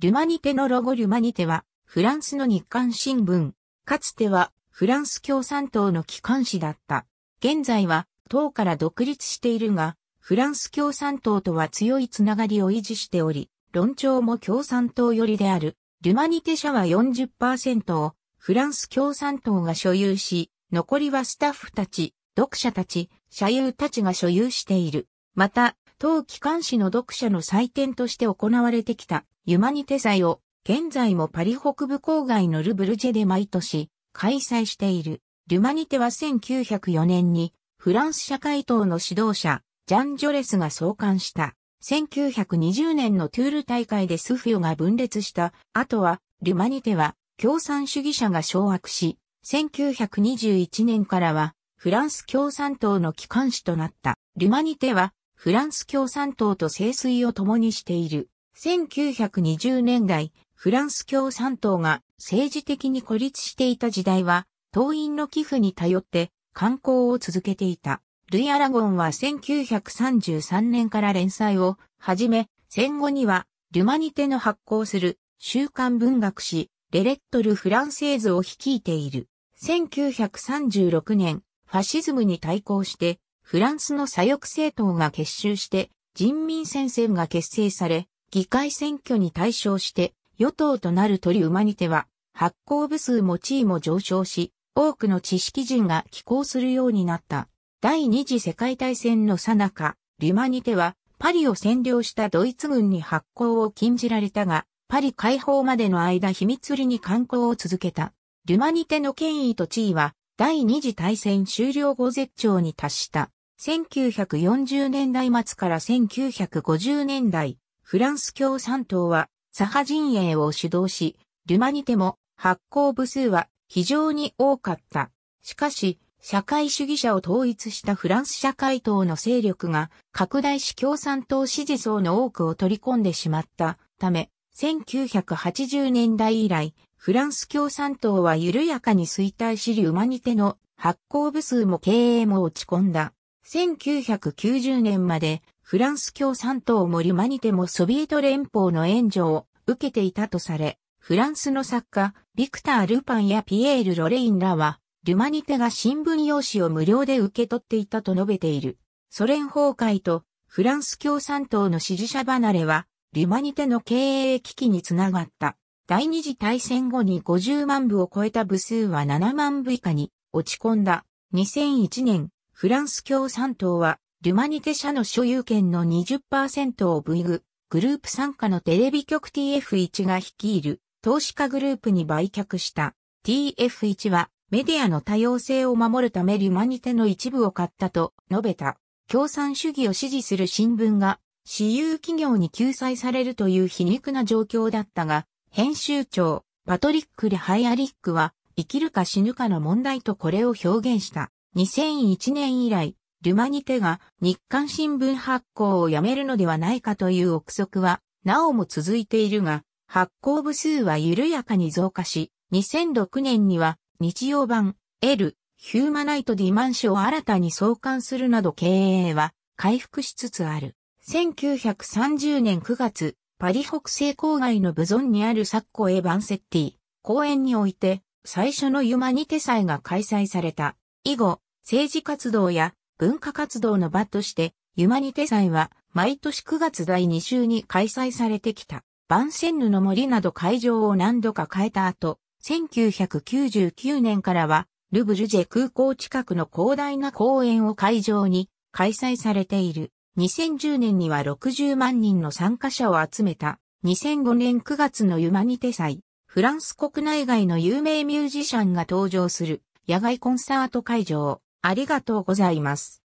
ルマニテのロゴルマニテは、フランスの日刊新聞、かつてはフランス共産党の機関紙だった。現在は党から独立しているが、フランス共産党とは強いつながりを維持しており、論調も共産党寄りである。ルマニテ社は40%をフランス共産党が所有し、残りはスタッフたち、読者たち、社友たちが所有している。また、当機関誌の読者の祭典として行われてきた、ユマニテ祭を、現在もパリ北部郊外のルブルジェで毎年、開催している。ルマニテは1904年に、フランス社会党の指導者、ジャン・ジョレスが創刊した。1920年のトゥール大会でスフヨが分裂した後は、ルマニテは共産主義者が掌握し、1921年からはフランス共産党の機関誌となった。ルマニテはフランス共産党と清水を共にしている。1920年代、フランス共産党が政治的に孤立していた時代は、党員の寄付に頼って観光を続けていた。ルイ・アラゴンは1933年から連載を始め、戦後にはルマニテの発行する週刊文学誌レレットル・フランセーズを率いている。1936年、ファシズムに対抗してフランスの左翼政党が結集して人民戦線が結成され、議会選挙に対象して与党となるトリウマニテは発行部数も地位も上昇し、多くの知識人が寄港するようになった。第二次世界大戦の最中、リマニテはパリを占領したドイツ軍に発行を禁じられたが、パリ解放までの間秘密裏に観光を続けた。リマニテの権威と地位は第二次大戦終了後絶頂に達した。1940年代末から1950年代、フランス共産党は左派陣営を主導し、ルマニテも発行部数は非常に多かった。しかし、社会主義者を統一したフランス社会党の勢力が拡大し共産党支持層の多くを取り込んでしまったため、1980年代以来、フランス共産党は緩やかに衰退しルマニテの発行部数も経営も落ち込んだ。1990年までフランス共産党も森マニテもソビエト連邦の援助を受けていたとされ、フランスの作家、ビクター・ルパンやピエール・ロレインらは、ルマニテが新聞用紙を無料で受け取っていたと述べている。ソ連崩壊とフランス共産党の支持者離れは、ルマニテの経営危機につながった。第二次大戦後に50万部を超えた部数は7万部以下に落ち込んだ。2001年、フランス共産党は、ルマニテ社の所有権の20%を V グ、グループ参加のテレビ局 TF1 が率いる投資家グループに売却した。TF1 はメディアの多様性を守るためルマニテの一部を買ったと述べた。共産主義を支持する新聞が私有企業に救済されるという皮肉な状況だったが、編集長パトリック・レハイアリックは生きるか死ぬかの問題とこれを表現した。2001年以来、ルマニテが日刊新聞発行をやめるのではないかという憶測は、なおも続いているが、発行部数は緩やかに増加し、2006年には日曜版、L、ヒューマナイト・ディマンシを新たに創刊するなど経営は回復しつつある。1930年9月、パリ北西郊外のブゾンにあるサッコエ・バンセッティ公園において最初のユマニテ祭が開催された。以後、政治活動や文化活動の場として、ユマニテ祭は毎年9月第2週に開催されてきた。バンセンヌの森など会場を何度か変えた後、1999年からは、ルブジュジェ空港近くの広大な公園を会場に開催されている。2010年には60万人の参加者を集めた。2005年9月のユマニテ祭。フランス国内外の有名ミュージシャンが登場する。野外コンサート会場、ありがとうございます。